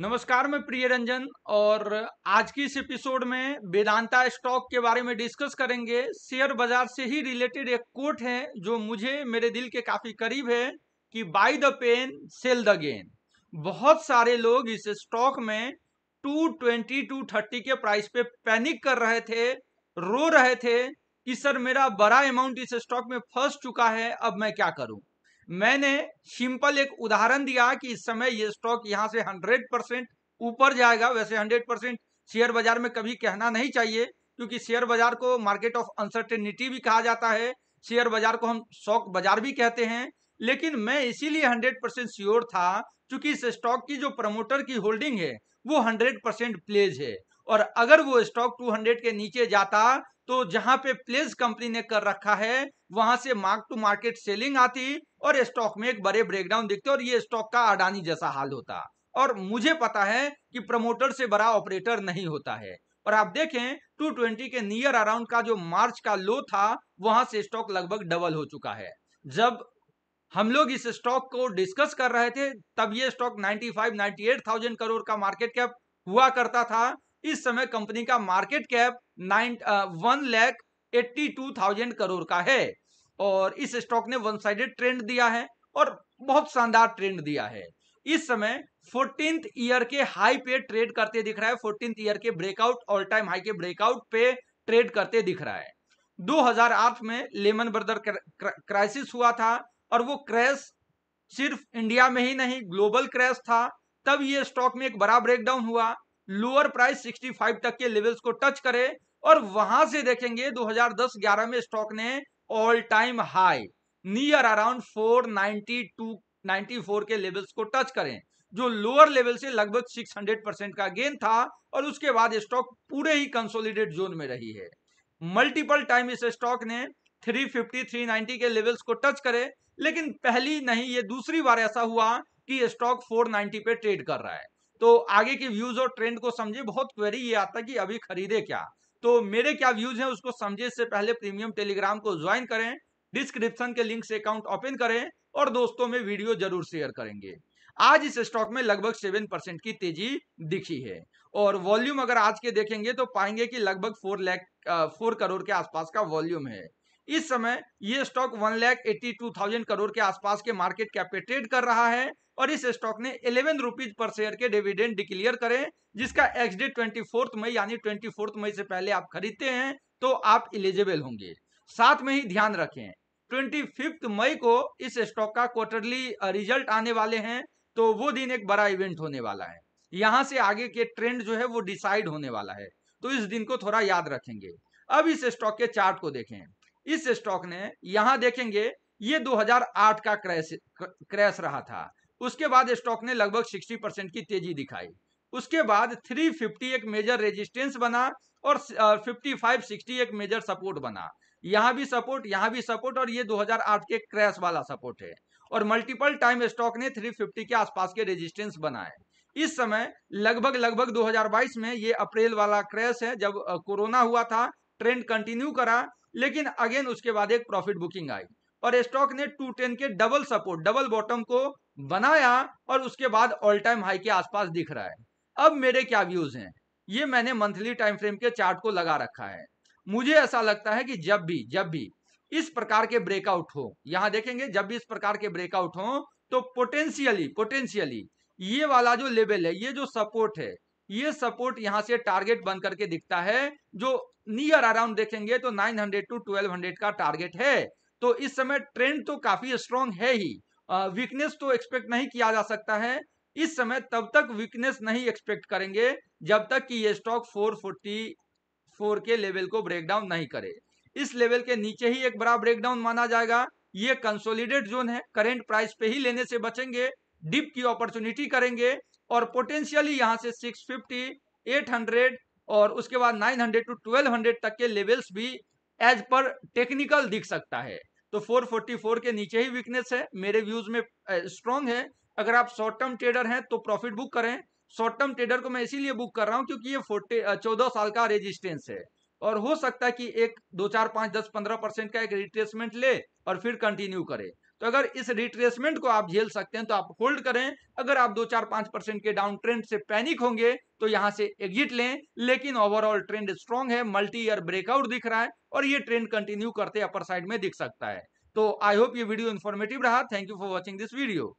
नमस्कार मैं प्रिय रंजन और आज की इस एपिसोड में वेदांता स्टॉक के बारे में डिस्कस करेंगे शेयर बाजार से ही रिलेटेड एक कोट है जो मुझे मेरे दिल के काफी करीब है कि buy the pain sell the gain बहुत सारे लोग इस स्टॉक में टू ट्वेंटी टू थर्टी के प्राइस पे पैनिक कर रहे थे रो रहे थे कि सर मेरा बड़ा अमाउंट इस स्टॉक में फंस चुका है अब मैं क्या करूं मैंने सिंपल एक उदाहरण दिया कि इस समय ये स्टॉक यहाँ से हंड्रेड परसेंट ऊपर जाएगा वैसे हंड्रेड परसेंट शेयर बाजार में कभी कहना नहीं चाहिए क्योंकि शेयर बाजार को मार्केट ऑफ अनसर्टेनिटी भी कहा जाता है शेयर बाजार को हम शॉक बाजार भी कहते हैं लेकिन मैं इसीलिए हंड्रेड परसेंट श्योर था क्योंकि इस स्टॉक की जो प्रमोटर की होल्डिंग है वो हंड्रेड परसेंट प्लेज है और अगर वो स्टॉक टू हंड्रेड के नीचे जाता तो जहां पे प्लेज कंपनी ने कर रखा है वहां से मार्क टू मार्केट सेलिंग आती और स्टॉक में एक बड़े ब्रेकडाउन देखते और ये स्टॉक का अडानी जैसा हाल होता और मुझे पता है कि प्रमोटर से बड़ा ऑपरेटर नहीं होता है और आप देखें 220 के नियर अराउंड का जो मार्च का लो था वहां से स्टॉक लगभग डबल हो चुका है जब हम लोग इस स्टॉक को डिस्कस कर रहे थे तब ये स्टॉक 95 98,000 करोड़ का मार्केट कैप हुआ करता था इस समय कंपनी का market cap nine one lakh eighty two thousand crore का है और इस स्टॉक ने वन साइडेड ट्रेंड दिया है और बहुत शानदार ट्रेंड दिया है इस समय फोर्टीन ईयर के हाई पे ट्रेड करते दिख रहा है फोर्टीन ईयर के ब्रेकआउट ऑल टाइम हाई के ब्रेकआउट पे ट्रेड करते दिख रहा है 2008 में लेमन ब्रदर क्राइसिस हुआ था और वो क्रैश सिर्फ इंडिया में ही नहीं ग्लोबल क्रैश था तब ये स्टॉक में एक बड़ा ब्रेकडाउन हुआ लोअर प्राइस 65 तक के लेवल्स को टच करे और वहां से देखेंगे 2010-11 में स्टॉक ने all time high near around 492 94 के लेवल्स को टच करें जो लोअर लेवल से लगभग 600 परसेंट का गेन था और उसके बाद स्टॉक पूरे ही कंसोलिडेट जोन में रही है मल्टीपल टाइम इस स्टॉक ने 350 390 के लेवल्स को टच करे लेकिन पहली नहीं ये दूसरी बार ऐसा हुआ कि स्टॉक 490 पे ट्रेड कर रहा है तो आगे के व्यूज और ट्रेंड को समझे बहुत क्वेरी ये आता कि अभी खरीदे क्या तो मेरे क्या व्यूज हैं उसको समझे से पहले प्रीमियम टेलीग्राम को ज्वाइन करें डिस्क्रिप्शन के लिंक से अकाउंट ओपन करें और दोस्तों में वीडियो जरूर शेयर करेंगे आज इस स्टॉक में लगभग सेवन परसेंट की तेजी दिखी है और वॉल्यूम अगर आज के देखेंगे तो पाएंगे कि लगभग फोर लैख फोर करोड़ के आसपास का वॉल्यूम है इस समय ये stock one lakh eighty two thousand crore के आसपास के मार्केट कैप पे ट्रेड कर रहा है और इस स्टॉक ने इलेवन रुपीज पर शेयर के डिविडेंड डिक्लेयर करें जिसका ex date twenty fourth May यानी ट्वेंटी फोर्थ मई से पहले आप खरीदते हैं तो आप इलिजिबल होंगे साथ में ही ध्यान रखें ट्वेंटी फिफ्थ मई को इस स्टॉक का क्वार्टरली रिजल्ट आने वाले हैं तो वो दिन एक बड़ा इवेंट होने वाला है यहाँ से आगे के ट्रेंड जो है वो डिसाइड होने वाला है तो इस दिन को थोड़ा याद रखेंगे अब इस स्टॉक के चार्ट को देखें इस स्टॉक ने यहाँ देखेंगे ये 2008 का क्रैश क्रैश रहा था उसके बाद स्टॉक ने लगभग 60 परसेंट की तेजी दिखाई उसके बाद 350 एक मेजर रेजिस्टेंस बना और 55 60 एक मेजर सपोर्ट बना यहाँ भी सपोर्ट यहाँ भी सपोर्ट और ये 2008 के क्रैश वाला सपोर्ट है और मल्टीपल टाइम स्टॉक ने 350 के आसपास के रेजिस्टेंस बनाए इस समय लगभग लगभग 2022 में ये अप्रैल वाला क्रैश है जब कोरोना हुआ था ट्रेंड कंटिन्यू करा लेकिन अगेन उसके बाद एक प्रॉफिट बुकिंग आई और स्टॉक ने टू टेन के डबल सपोर्ट डबल बॉटम को बनाया और उसके बाद ऑल टाइम हाई के आसपास दिख रहा है अब मेरे क्या व्यूज हैं ये मैंने मंथली टाइम फ्रेम के चार्ट को लगा रखा है मुझे ऐसा लगता है कि जब भी जब भी इस प्रकार के ब्रेकआउट हो यहां देखेंगे जब भी इस प्रकार के ब्रेकआउट हो तो पोटेंशियली पोटेंशियली ये वाला जो लेवल है ये जो सपोर्ट है ये सपोर्ट यहां से टारगेट बन करके दिखता है जो नियर अराउंड देखेंगे तो 900 टू 1200 का टारगेट है तो इस समय ट्रेंड तो काफी स्ट्रांग है ही वीकनेस तो एक्सपेक्ट नहीं किया जा सकता है इस समय तब तक वीकनेस नहीं एक्सपेक्ट करेंगे जब तक कि ये स्टॉक 444 के लेवल को ब्रेकडाउन नहीं करे इस लेवल के नीचे ही एक बड़ा ब्रेकडाउन माना जाएगा ये कंसोलिडेट जोन है करेंट प्राइस पे ही लेने से बचेंगे डिप की अपॉर्चुनिटी करेंगे और पोटेंशियली यहाँ से 650 800 और उसके बाद 900 टू 1200 तक के लेवल्स भी एज पर टेक्निकल दिख सकता है तो 444 के नीचे ही वीकनेस है मेरे व्यूज में स्ट्रांग है अगर आप शॉर्ट टर्म ट्रेडर हैं तो प्रॉफिट बुक करें शॉर्ट टर्म ट्रेडर को मैं इसीलिए बुक कर रहा हूं क्योंकि ये फोर्टी चौदह साल का रेजिस्टेंस है और हो सकता है कि एक दो चार पांच दस पंद्रह परसेंट का एक रिट्रेसमेंट ले और फिर कंटिन्यू करे तो अगर इस रिट्रेसमेंट को आप झेल सकते हैं तो आप होल्ड करें अगर आप दो चार पांच परसेंट के डाउन ट्रेंड से पैनिक होंगे तो यहाँ से एग्जिट लें लेकिन ओवरऑल ट्रेंड स्ट्रॉन्ग है मल्टी ईयर ब्रेकआउट दिख रहा है और ये ट्रेंड कंटिन्यू करते अपर साइड में दिख सकता है तो आई होप ये वीडियो इन्फॉर्मेटिव रहा thank you for watching this video